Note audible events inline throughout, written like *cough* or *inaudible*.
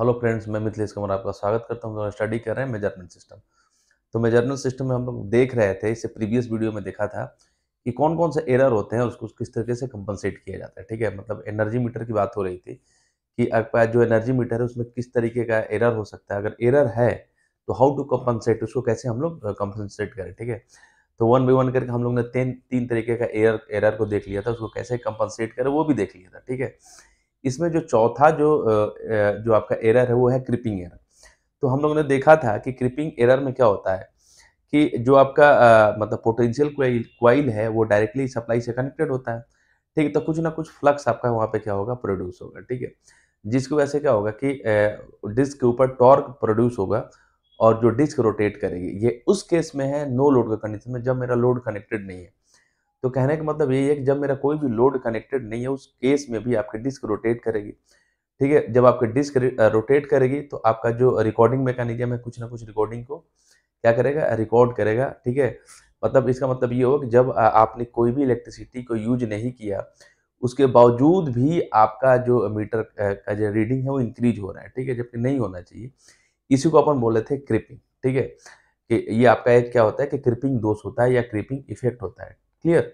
hello friends मैं मिथिलेश कुमार आपका स्वागत करता हूँ स्टडी कर रहे हैं मेजरमेंट सिस्टम तो मेजरमेंट सिस्टम में हम लोग देख रहे थे इसे प्रीवियस वीडियो में देखा था कि कौन कौन से एरर होते हैं उसको किस तरीके से कंपनसेट किया जाता है ठीक है मतलब एनर्जी मीटर की बात हो रही थी कि आपका जो एनर्जी मीटर है उसमें किस तरीके का एरर हो सकता है अगर एरर है तो हाउ टू कंपनसेट उसको कैसे हम लोग कंपनसेट करें ठीक है तो वन बाई वन करके हम लोग ने तीन तीन तरीके का एयर एरर को देख लिया था उसको कैसे कंपनसेट करें वो भी देख लिया था ठीक है इसमें जो चौथा जो जो आपका एरर है वो है क्रिपिंग एरर तो हम लोगों ने देखा था कि क्रिपिंग एरर में क्या होता है कि जो आपका आ, मतलब पोटेंशियल क्वाइल है वो डायरेक्टली सप्लाई से कनेक्टेड होता है ठीक है तो कुछ ना कुछ फ्लक्स आपका वहाँ पे क्या होगा प्रोड्यूस होगा ठीक है जिसकी वजह से क्या होगा कि डिस्क के ऊपर टॉर्क प्रोड्यूस होगा और जो डिस्क रोटेट करेगी ये उस केस में है नो लोड का कंडीशन में जब मेरा लोड कनेक्टेड नहीं है तो कहने का मतलब यही है कि जब मेरा कोई भी लोड कनेक्टेड नहीं है उस केस में भी आपकी डिस्क रोटेट करेगी ठीक है जब आपकी डिस्क रोटेट करेगी तो आपका जो रिकॉर्डिंग मैकेनिज्म है कुछ ना कुछ रिकॉर्डिंग को क्या करेगा रिकॉर्ड करेगा ठीक है मतलब इसका मतलब ये होगा कि जब आपने कोई भी इलेक्ट्रिसिटी को यूज नहीं किया उसके बावजूद भी आपका जो मीटर का जो रीडिंग है वो इंक्रीज हो रहा है ठीक है जबकि नहीं होना चाहिए इसी को अपन बोले थे क्रिपिंग ठीक है कि ये आपका एक क्या होता है कि क्रिपिंग दोष होता है या क्रिपिंग इफेक्ट होता है क्लियर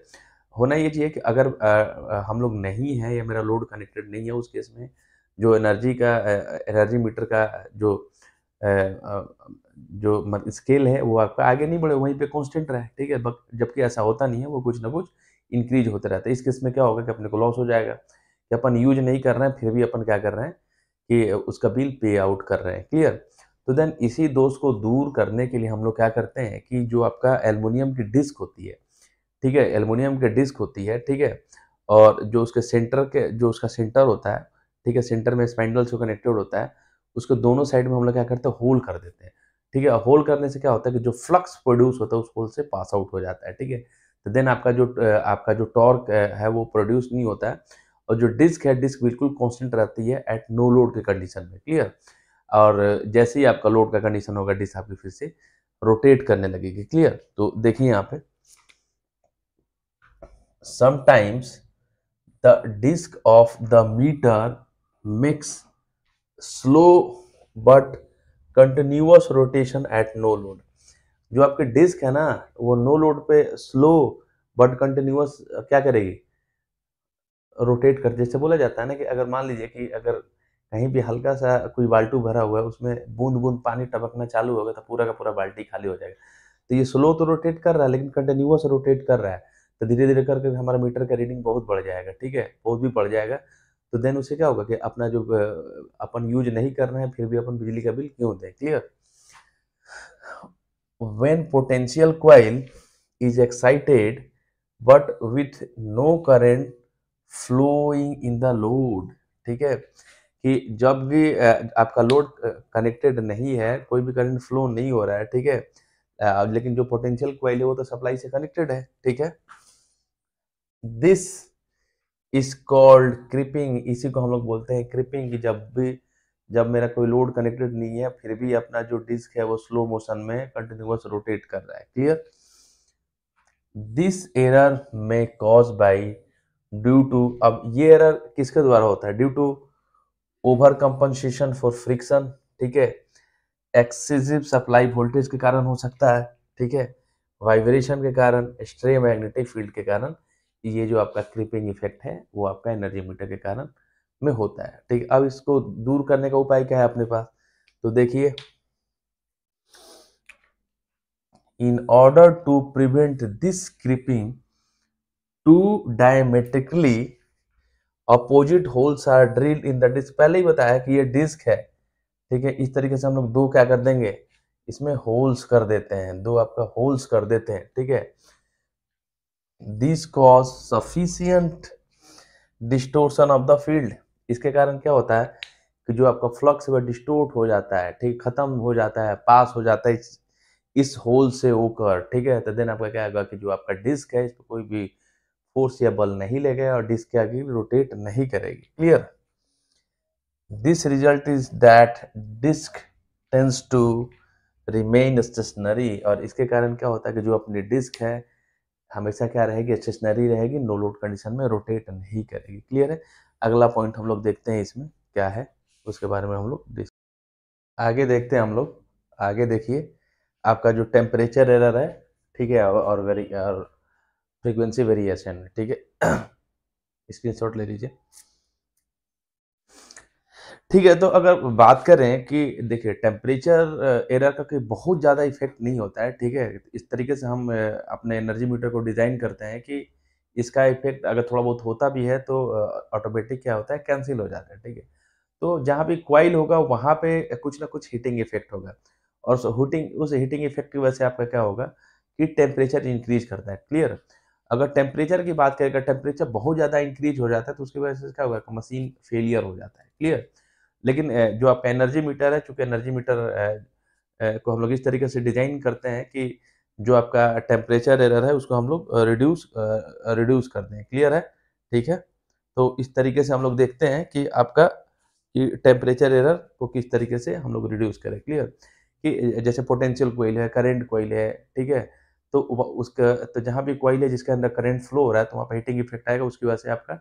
होना ये चाहिए कि अगर आ, हम लोग नहीं हैं या मेरा लोड कनेक्टेड नहीं है उस केस में जो एनर्जी का एनर्जी मीटर का जो जो स्केल है वो आपका आगे नहीं बढ़े वहीं पे कांस्टेंट रहे ठीक है जबकि ऐसा होता नहीं है वो कुछ ना कुछ इंक्रीज होते रहता है इस केस में क्या होगा कि अपने को लॉस हो जाएगा कि अपन यूज नहीं कर रहे हैं फिर भी अपन क्या कर रहे हैं कि उसका बिल पे आउट कर रहे हैं क्लियर तो देन इसी दोष को दूर करने के लिए हम लोग क्या करते हैं कि जो आपका एलमोनियम की डिस्क होती है ठीक है एलमोनियम की डिस्क होती है ठीक है और जो उसके सेंटर के जो उसका सेंटर होता है ठीक है सेंटर में स्पैंडल से कनेक्टेड होता है उसके दोनों साइड में हम लोग क्या करते हैं होल कर देते हैं ठीक है होल करने से क्या होता है कि जो फ्लक्स प्रोड्यूस होता है उस होल से पास आउट हो जाता है ठीक है तो देन आपका जो आपका जो टॉर्क है वो प्रोड्यूस नहीं होता है और जो डिस्क है डिस्क बिल्कुल कॉन्स्टेंट रहती है एट नो लोड के कंडीशन में क्लियर और जैसे ही आपका लोड का कंडीशन होगा डिस्क आपकी फिर से रोटेट करने लगेगी क्लियर तो देखिए यहाँ पे sometimes the disc of the meter makes slow but continuous rotation at no load जो आपके डिस्क है ना वो नो लोड पे स्लो बट कंटिन्यूस क्या करेगी रोटेट कर जैसे बोला जाता है ना कि अगर मान लीजिए कि अगर कहीं भी हल्का सा कोई बाल्टू भरा हुआ है उसमें बूंद बूंद पानी टपकना चालू होगा तो पूरा का पूरा बाल्टी खाली हो जाएगा तो ये स्लो तो रोटेट कर रहा है लेकिन कंटिन्यूस रोटेट कर रहा है तो धीरे धीरे करके हमारा मीटर का रीडिंग बहुत बढ़ जाएगा ठीक है बहुत भी बढ़ जाएगा तो देन उसे क्या होगा कि अपना जो अपन यूज नहीं कर रहे हैं फिर भी अपन बिजली का बिल क्यों दें clear when potential coil is excited but with no current flowing in the load ठीक है कि जब भी आपका लोड कनेक्टेड नहीं है कोई भी करंट फ्लो नहीं हो रहा है ठीक है लेकिन जो पोटेंशियल क्वाइल है वो तो सप्लाई से कनेक्टेड है ठीक है दिस इज कॉल्ड क्रिपिंग इसी को हम लोग बोलते हैं क्रिपिंग कि जब भी जब मेरा कोई लोड कनेक्टेड नहीं है फिर भी अपना जो डिस्क है वो स्लो मोशन में कंटिन्यूस रोटेट कर रहा है clear this error in cause by due to अब ये एरर किसके द्वारा होता है due to over compensation for friction ठीक है एक्सेसिव सप्लाई वोल्टेज के कारण हो सकता है ठीक है वाइब्रेशन के कारण स्ट्रे मैग्नेटिक फील्ड के कारण ये जो आपका क्रिपिंग इफेक्ट है वो आपका एनर्जी मीटर के कारण में होता है ठीक अब इसको दूर करने का उपाय क्या है अपने पास तो देखिए in order to prevent this creeping two diametrically opposite holes are drill in the disc पहले ही बताया कि ये डिस्क है ठीक है इस तरीके से हम लोग दो क्या कर देंगे इसमें होल्स कर देते हैं दो आपका होल्स कर देते हैं ठीक है this cause sufficient distortion of the field इसके कारण क्या होता है कि जो आपका फ्लक्स वह डिस्टोर्ट हो जाता है ठीक खत्म हो जाता है पास हो जाता है इस, होल से होकर ठीक है तो देन आपका क्या होगा कि जो आपका डिस्क है इस पर कोई भी फोर्स या बल नहीं लगेगा और डिस्क के आगे रोटेट नहीं करेगी clear this result is that disc tends to remain stationary और इसके कारण क्या होता है कि जो अपनी डिस्क है हमेशा क्या रहेगी स्टेशनरी रहेगी नो लोड कंडीशन में रोटेट नहीं करेगी क्लियर है अगला पॉइंट हम लोग देखते हैं इसमें क्या है उसके बारे में हम लोग आगे देखते हैं हम लोग आगे देखिए आपका जो टेम्परेचर एरर है ठीक है और वेरी और फ्रीक्वेंसी वेरिएशन ठीक है स्क्रीनशॉट *clears throat* ले लीजिए ठीक है तो अगर बात करें कि देखिए टेम्परेचर एरर uh, का कोई बहुत ज़्यादा इफेक्ट नहीं होता है ठीक है इस तरीके से हम uh, अपने एनर्जी मीटर को डिज़ाइन करते हैं कि इसका इफेक्ट अगर थोड़ा बहुत होता भी है तो ऑटोमेटिक uh, क्या होता है कैंसिल हो जाता है ठीक है तो जहाँ भी क्वाइल होगा वहाँ पे कुछ ना कुछ हीटिंग इफेक्ट होगा और हीटिंग उस हीटिंग इफेक्ट की वजह से आपका क्या होगा कि टेम्परेचर इंक्रीज करता है क्लियर अगर टेम्परेचर की बात करें अगर टेम्परेचर बहुत ज़्यादा इंक्रीज हो जाता है तो उसकी वजह से क्या होगा मशीन फेलियर हो जाता है क्लियर लेकिन जो आपका एनर्जी मीटर है चूँकि एनर्जी मीटर को हम लोग इस तरीके से डिजाइन करते हैं कि जो आपका टेम्परेचर एरर है उसको हम लोग रिड्यूस रिड्यूस कर दें क्लियर है ठीक है तो इस तरीके से हम लोग देखते हैं कि आपका टेम्परेचर एरर को किस तरीके से हम लोग रिड्यूस करें क्लियर कि जैसे पोटेंशियल कोयल है करेंट कोयल है ठीक है तो उसका तो जहाँ भी कोयल है जिसके अंदर करेंट फ्लो हो रहा है तो वहाँ पर हीटिंग इफेक्ट आएगा उसकी वजह से आपका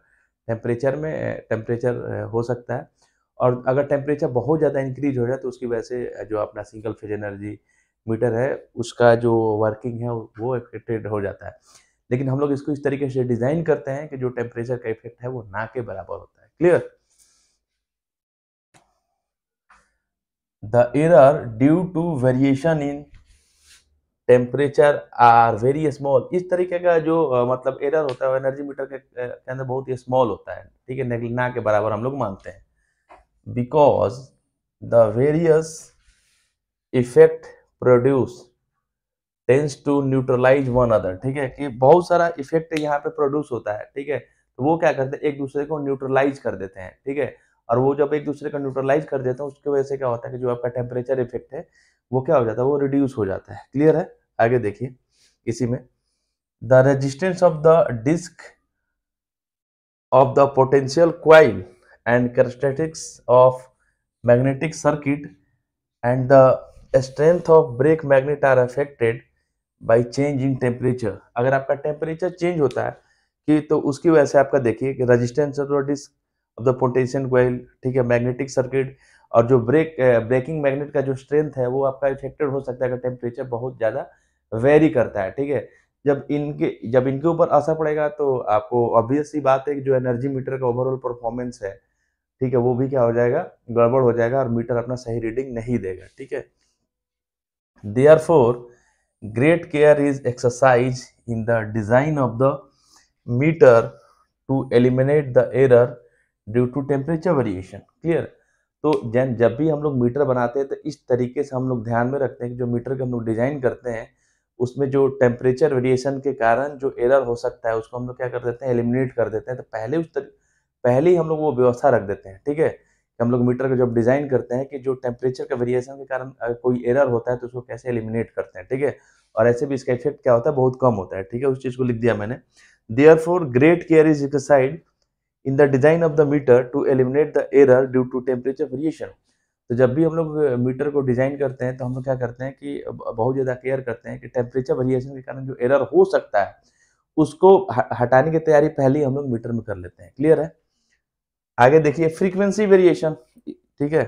टेम्परेचर में टेम्परेचर हो सकता है और अगर टेम्परेचर बहुत ज़्यादा इंक्रीज हो जाए तो उसकी वजह से जो अपना सिंगल फेज एनर्जी मीटर है उसका जो वर्किंग है वो इफेक्टेड हो जाता है लेकिन हम लोग इसको इस तरीके से डिज़ाइन करते हैं कि जो टेम्परेचर का इफेक्ट है वो ना के बराबर होता है clear the error due to variation in temperature are very small इस तरीके का जो मतलब एरर होता है एनर्जी मीटर के अंदर बहुत ही स्मॉल होता है ठीक है ना के बराबर हम लोग मानते हैं because the various effect produce tends to neutralize one other ठीक है कि बहुत सारा इफेक्ट यहाँ पे प्रोड्यूस होता है ठीक है तो वो क्या करते हैं एक दूसरे को न्यूट्रलाइज कर देते हैं ठीक है और वो जब एक दूसरे को न्यूट्रलाइज कर देते हैं उसकी वजह से क्या होता है कि जो आपका टेम्परेचर इफेक्ट है वो क्या हो जाता है वो रिड्यूस हो जाता है क्लियर है आगे देखिए इसी में the resistance of the disc of the potential coil and characteristics of magnetic circuit and the strength of brake magnet are affected by change in temperature अगर आपका टेम्परेचर चेंज होता है कि तो उसकी वजह से आपका देखिए कि resistance of disc of the पोटेशियम कोयल ठीक है मैग्नेटिक सर्किट और जो ब्रेक ब्रेकिंग मैग्नेट का जो स्ट्रेंथ है वो आपका इफेक्टेड हो सकता है अगर टेम्परेचर बहुत ज़्यादा वेरी करता है ठीक है जब इनके जब इनके ऊपर असर पड़ेगा तो आपको ऑब्वियसली बात है कि जो एनर्जी मीटर का ओवरऑल परफॉर्मेंस है ठीक है वो भी क्या हो जाएगा गड़बड़ हो जाएगा और मीटर अपना सही रीडिंग नहीं देगा ठीक है therefore great care is exercise in the design of the meter to eliminate the error due to temperature variation clear तो जैन जब भी हम लोग मीटर बनाते हैं तो इस तरीके से हम लोग ध्यान में रखते हैं कि जो मीटर का हम लोग डिज़ाइन करते हैं उसमें जो टेम्परेचर वेरिएशन के कारण जो एरर हो सकता है उसको हम लोग क्या कर देते हैं एलिमिनेट कर देते हैं तो पहले उस तरीके पहले ही हम लोग वो व्यवस्था रख देते हैं ठीक है कि हम लोग मीटर का जब डिज़ाइन करते हैं कि जो टेम्परेचर का वेरिएशन के कारण कोई एरर होता है तो उसको कैसे एलिमिनेट करते हैं ठीक है और ऐसे भी इसका इफेक्ट क्या होता है बहुत कम होता है ठीक है उस चीज़ को लिख दिया मैंने therefore great care is side in the design of the meter to eliminate the error due to temperature variation तो जब भी हम लोग मीटर को डिज़ाइन करते हैं तो हम लोग क्या करते हैं कि बहुत ज़्यादा केयर करते हैं कि टेम्परेचर वेरिएशन के कारण जो एरर हो सकता है उसको हटाने की तैयारी पहले ही हम लोग मीटर में कर लेते हैं क्लियर है आगे देखिए फ्रीक्वेंसी वेरिएशन ठीक है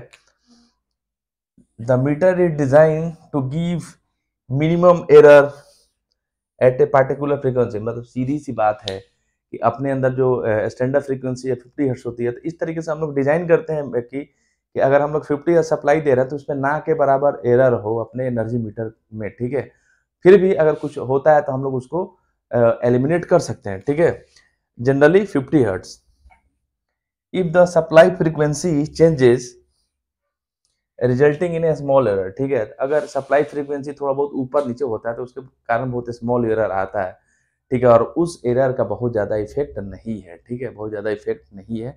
the meter is design to give minimum error at a particular frequency मतलब सीधी सी बात है कि अपने अंदर जो स्टैंडर्ड फ्रीक्वेंसी है फिफ्टी हर्ट्स होती है तो इस तरीके से हम लोग डिजाइन करते हैं कि कि अगर हम लोग फिफ्टी हर्ट्स सप्लाई दे रहे हैं तो उसमें ना के बराबर एरर हो अपने एनर्जी मीटर में ठीक है फिर भी अगर कुछ होता है तो हम लोग उसको एलिमिनेट कर सकते हैं ठीक है generally fifty hertz if the supply frequency changes resulting in a small error ठीक है अगर सप्लाई फ्रीक्वेंसी थोड़ा बहुत ऊपर नीचे होता है तो उसके कारण बहुत स्मॉल एरर आता है ठीक है और उस एरर का बहुत ज़्यादा इफेक्ट नहीं है ठीक है बहुत ज़्यादा इफेक्ट नहीं है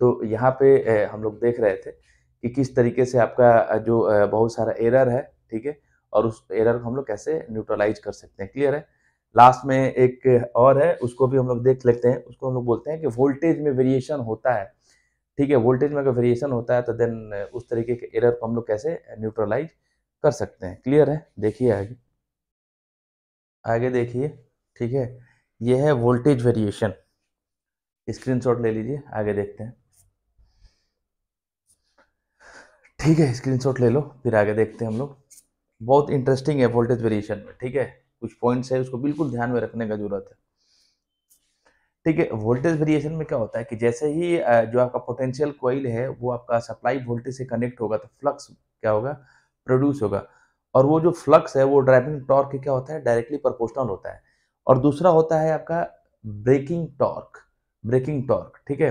तो यहाँ पे हम लोग देख रहे थे कि किस तरीके से आपका जो बहुत सारा एरर है ठीक है और उस एरर को हम लोग कैसे न्यूट्रलाइज कर सकते हैं क्लियर है लास्ट में एक और है उसको भी हम लोग देख लेते हैं उसको हम लोग बोलते हैं कि वोल्टेज में वेरिएशन होता है ठीक है वोल्टेज में अगर वेरिएशन होता है तो देन उस तरीके के एरर को हम लोग कैसे न्यूट्रलाइज कर सकते हैं क्लियर है देखिए आगे आगे देखिए ठीक है ये है वोल्टेज वेरिएशन स्क्रीन ले लीजिए आगे देखते हैं ठीक है स्क्रीनशॉट ले लो फिर आगे देखते हैं हम लोग बहुत इंटरेस्टिंग है वोल्टेज वेरिएशन में ठीक है कुछ पॉइंट्स है उसको बिल्कुल ध्यान में रखने का जरूरत है ठीक है वोल्टेज वेरिएशन में क्या होता है कि जैसे ही जो आपका पोटेंशियल कोयल है वो आपका सप्लाई वोल्टेज से कनेक्ट होगा तो फ्लक्स क्या होगा प्रोड्यूस होगा और वो जो फ्लक्स है वो ड्राइविंग टॉर्क क्या होता है डायरेक्टली प्रोपोर्शनल होता है और दूसरा होता है आपका ब्रेकिंग टॉर्क ब्रेकिंग टॉर्क ठीक है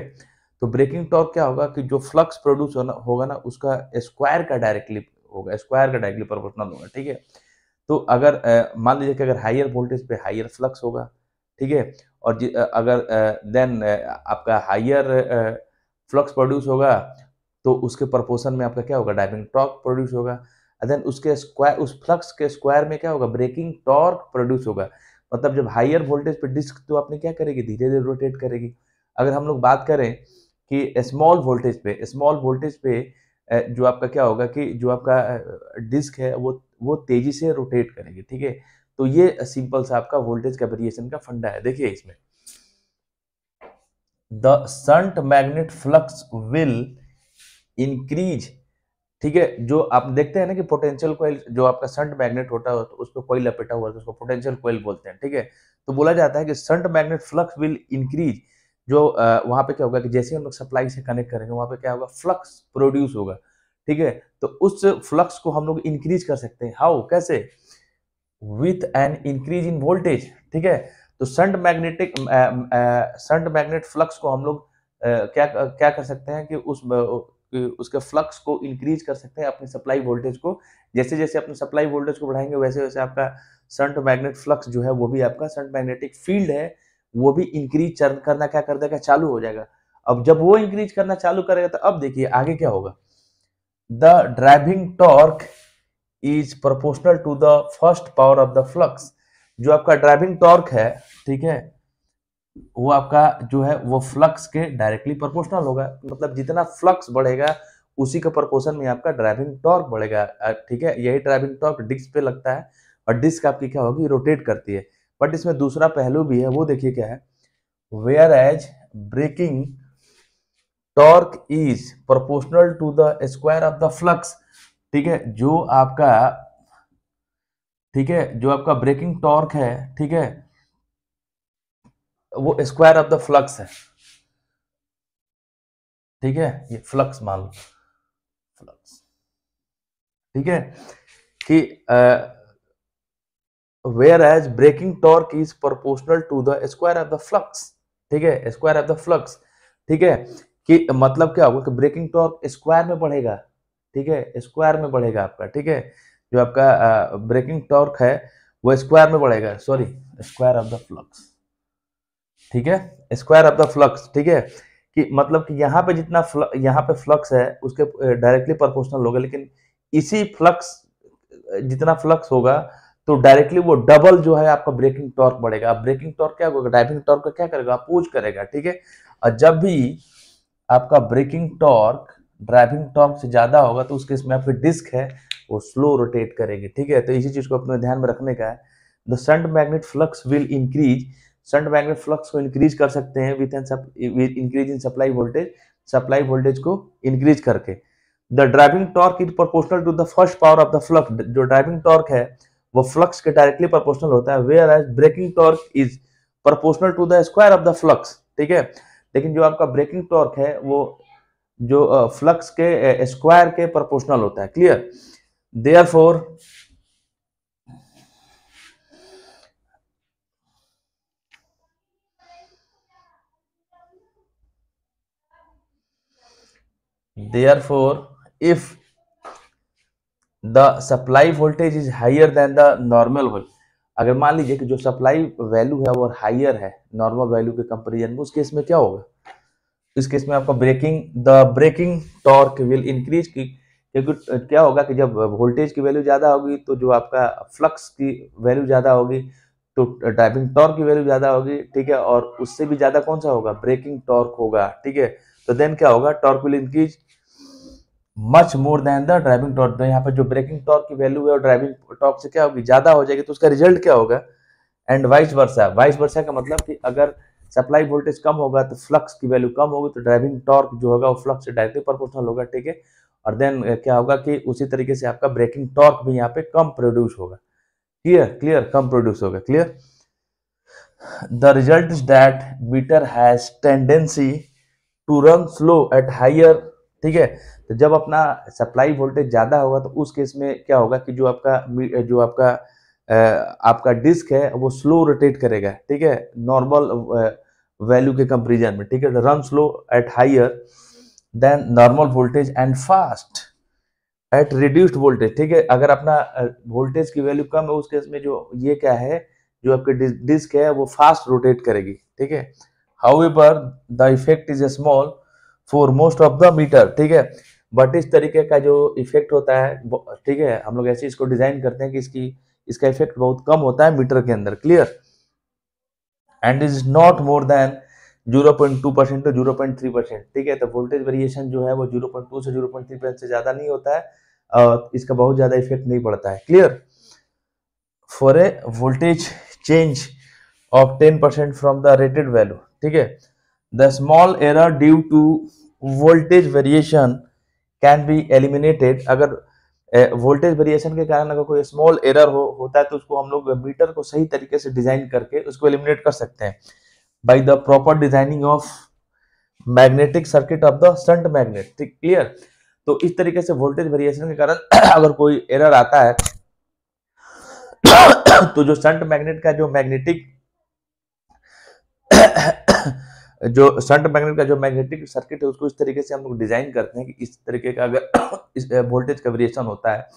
तो ब्रेकिंग टॉर्क क्या होगा कि जो फ्लक्स प्रोड्यूस होना होगा ना उसका स्क्वायर का डायरेक्टली होगा स्क्वायर का डायरेक्टली प्रोपोर्शनल होगा ठीक है तो अगर मान लीजिए कि अगर हायर वोल्टेज पे हायर फ्लक्स होगा ठीक है और अगर देन आपका हायर फ्लक्स प्रोड्यूस होगा तो उसके प्रपोर्सन में आपका क्या होगा डाइविंग टॉर्क प्रोड्यूस होगा देन उसके स्क्वायर उस फ्लक्स के स्क्वायर में क्या होगा ब्रेकिंग टॉर्क प्रोड्यूस होगा मतलब जब हायर वोल्टेज पे डिस्क तो आपने क्या करेगी धीरे धीरे रोटेट करेगी अगर हम लोग बात करें कि स्मॉल वोल्टेज पे स्मॉल वोल्टेज पे जो आपका क्या होगा कि जो आपका डिस्क है वो वो तेजी से रोटेट करेंगे ठीक है तो ये सिंपल सा आपका वोल्टेज का वेरिएशन का फंडा है देखिए इसमें the shunt magnet flux will increase ठीक है जो आप देखते हैं ना कि पोटेंशियल कोयल जो आपका संट मैग्नेट होता है तो उस पर कोयल लपेटा हुआ तो उसको पोटेंशियल कोयल बोलते हैं ठीक है तो बोला जाता है कि shunt magnet flux will increase जो आ, वहाँ पे क्या होगा कि जैसे हम लोग सप्लाई से कनेक्ट करेंगे वहां पे क्या होगा फ्लक्स प्रोड्यूस होगा ठीक है तो उस फ्लक्स को हम लोग इंक्रीज कर सकते हैं हाउ कैसे with an increase in voltage ठीक है तो shunt magnetic shunt magnet flux को हम लोग क्या क्या कर सकते हैं कि उस उसके फ्लक्स को इंक्रीज कर सकते हैं अपने सप्लाई वोल्टेज को जैसे जैसे अपने सप्लाई वोल्टेज को बढ़ाएंगे वैसे वैसे आपका संट मैग्नेट फ्लक्स जो है वो भी आपका संट मैग्नेटिक फील्ड है वो भी इंक्रीज करना क्या कर देगा चालू हो जाएगा अब जब वो इंक्रीज करना चालू करेगा तो अब देखिए आगे क्या होगा the driving torque is proportional to the first power of the flux जो आपका ड्राइविंग टॉर्क है ठीक है वो आपका जो है वो फ्लक्स के डायरेक्टली प्रोपोर्शनल होगा मतलब जितना फ्लक्स बढ़ेगा उसी के प्रोपोर्शन में आपका ड्राइविंग टॉर्क बढ़ेगा ठीक है यही ड्राइविंग टॉर्क डिस्क पे लगता है और डिस्क आपकी क्या होगी रोटेट करती है बट इसमें दूसरा पहलू भी है वो देखिए क्या है whereas braking torque is proportional to the square of the flux ठीक है जो आपका ठीक है जो आपका ब्रेकिंग टॉर्क है ठीक है वो स्क्वायर ऑफ द फ्लक्स है ठीक है ये फ्लक्स मान लो फ्लक्स ठीक है कि whereas braking torque is proportional to the square of the flux ठीक है स्क्वायर ऑफ द फ्लक्स ठीक है कि मतलब क्या होगा कि ब्रेकिंग टॉर्क स्क्वायर में बढ़ेगा ठीक है स्क्वायर में बढ़ेगा आपका ठीक है जो आपका ब्रेकिंग टॉर्क है वो स्क्वायर में बढ़ेगा sorry square of the flux ठीक है स्क्वायर ऑफ द फ्लक्स ठीक है कि मतलब कि यहाँ पे जितना यहाँ पे फ्लक्स है उसके डायरेक्टली प्रोपोर्शनल होगा लेकिन इसी फ्लक्स जितना फ्लक्स होगा तो डायरेक्टली वो डबल जो है आपका ब्रेकिंग टॉर्क बढ़ेगा ब्रेकिंग टॉर्क क्या होगा ड्राइविंग टॉर्क का क्या करेगा पूज करेगा ठीक है और जब भी आपका ब्रेकिंग टॉर्क ड्राइविंग टॉर्क से ज़्यादा होगा तो उस केस में आपकी डिस्क है वो स्लो रोटेट करेगी ठीक है तो इसी चीज़ को अपने ध्यान में रखने का है the shunt magnet flux will increase shunt magnet flux को इंक्रीज कर सकते हैं with an increase in supply voltage supply voltage को इंक्रीज करके the driving torque is proportional to the first power of the flux जो driving torque है वो flux के डायरेक्टली प्रोपोर्शनल होता है whereas braking torque is proportional to the square of the flux ठीक है लेकिन जो आपका ब्रेकिंग टॉर्क है वो जो फ्लक्स के स्क्वायर के प्रोपोर्शनल होता है clear therefore therefore if the supply voltage is higher than the normal voltage अगर मान लीजिए कि जो सप्लाई वैल्यू है वो हाइयर है नॉर्मल वैल्यू के कंपेरिजन में उस केस में क्या होगा इस केस में आपका braking the braking torque will increase की क्योंकि क्या होगा कि जब वोल्टेज की वैल्यू ज़्यादा होगी तो जो आपका फ्लक्स की वैल्यू ज़्यादा होगी तो ड्राइविंग टॉर्क की वैल्यू ज़्यादा होगी ठीक है और उससे भी ज़्यादा कौन सा होगा ब्रेकिंग टॉर्क होगा ठीक है तो देन क्या होगा torque will increase much more than the driving torque तो यहाँ पर जो ब्रेकिंग टॉर्क की वैल्यू है और ड्राइविंग टॉर्क से क्या होगी ज़्यादा हो जाएगी तो उसका रिजल्ट क्या होगा and vice versa vice versa का मतलब कि अगर सप्लाई वोल्टेज कम होगा तो फ्लक्स की वैल्यू कम होगी तो ड्राइविंग टॉर्क जो होगा वो फ्लक्स से डायरेक्टली प्रोपोर्शनल होगा ठीक है और देन क्या होगा कि उसी तरीके से आपका ब्रेकिंग टॉर्क भी यहाँ पे कम प्रोड्यूस होगा क्लियर क्लियर कम प्रोड्यूस होगा clear the result is that meter has tendency to run slow at higher ठीक है तो जब अपना सप्लाई वोल्टेज ज़्यादा होगा तो उस केस में क्या होगा कि जो आपका जो आपका आपका डिस्क है वो स्लो रोटेट करेगा ठीक है नॉर्मल वैल्यू के कंपेरिजन में ठीक है run slow at higher than normal voltage and fast at reduced voltage ठीक है अगर अपना वोल्टेज की वैल्यू कम है उस केस में जो ये क्या है जो आपके डिस्क है वो फास्ट रोटेट करेगी ठीक है however the effect is a small for most of the meter ठीक है बट इस तरीके का जो इफेक्ट होता है ठीक है हम लोग ऐसे इसको डिजाइन करते हैं कि इसकी इसका इफेक्ट बहुत कम होता है मीटर के अंदर clear and is not more than 0.2 percent to zero point three percent ठीक है तो वोल्टेज वेरिएशन जो है वो 0.2 से 0.3 परसेंट से ज़्यादा नहीं होता है और इसका बहुत ज़्यादा इफेक्ट नहीं पड़ता है clear for a voltage change of 10 percent from the rated value ठीक है the small error due to voltage variation can be eliminated अगर वोल्टेज वेरिएशन के कारण अगर कोई स्मॉल एरर हो होता है तो उसको हम लोग मीटर को सही तरीके से डिजाइन करके उसको एलिमिनेट कर सकते हैं by the proper designing of magnetic circuit of the shunt magnet ठीक क्लियर तो इस तरीके से वोल्टेज वेरिएशन के कारण *coughs* अगर कोई एरर आता है *coughs* तो जो सन्ट मैग्नेट का जो मैग्नेटिक जो सन्ट मैग्नेट का जो मैग्नेटिक सर्किट है उसको इस तरीके से हम लोग डिजाइन करते हैं कि इस तरीके का अगर *coughs* इस वोल्टेज का वेरिएशन होता है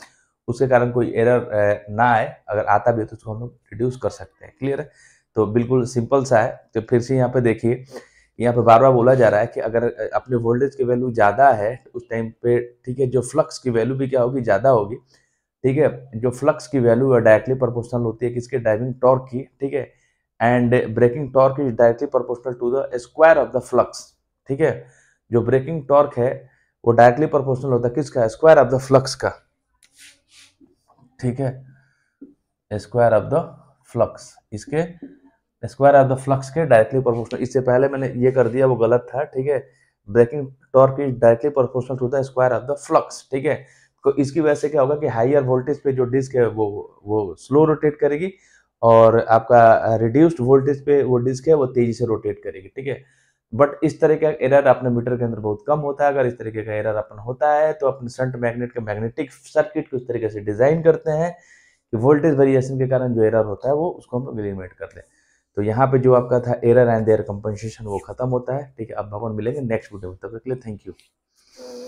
उसके कारण कोई एरर ना आए अगर आता भी है तो उसको हम लोग रिड्यूस कर सकते हैं क्लियर है तो बिल्कुल सिंपल सा है तो फिर से यहाँ पे देखिए यहाँ पे बार बार बोला जा रहा है कि अगर अपने वोल्टेज की वैल्यू ज़्यादा है तो उस टाइम पे ठीक है जो फ्लक्स की वैल्यू भी क्या होगी ज़्यादा होगी ठीक है जो फ्लक्स की वैल्यू डायरेक्टली प्रोपोर्शनल होती है किसके ड्राइविंग टॉर्क की ठीक है and braking torque is directly proportional to the square of the flux ठीक है जो ब्रेकिंग टॉर्क है वो डायरेक्टली प्रोपोर्शनल होता है किसका स्क्वायर ऑफ द फ्लक्स का ठीक है स्क्वायर ऑफ द फ्लक्स इसके स्क्वायर ऑफ द फ्लक्स के डायरेक्टली प्रोपोर्शनल इससे पहले मैंने ये कर दिया वो गलत था ठीक है braking torque is directly proportional to the square of the flux ठीक है तो इसकी वजह से क्या होगा कि हाइयर वोल्टेज पे जो डिस्क है वो वो स्लो रोटेट करेगी और आपका रिड्यूस्ड वोल्टेज पे वोल्टेज डिस्क है वो तेजी से रोटेट करेगी ठीक है बट इस तरह का एरर अपने मीटर के अंदर बहुत कम होता है अगर इस तरीके का एरर अपन होता है तो अपने सेंट मैग्नेट के मैग्नेटिक सर्किट को इस तरीके से डिजाइन करते हैं कि वोल्टेज वेरिएशन के कारण जो एरर होता है वो उसको हम एलिमिनेट कर दें तो यहाँ पे जो आपका था एरर एंड देयर कंपनसेशन वो खत्म होता है ठीक है अब भगवान मिलेंगे नेक्स्ट वीडियो तब तक के लिए थैंक यू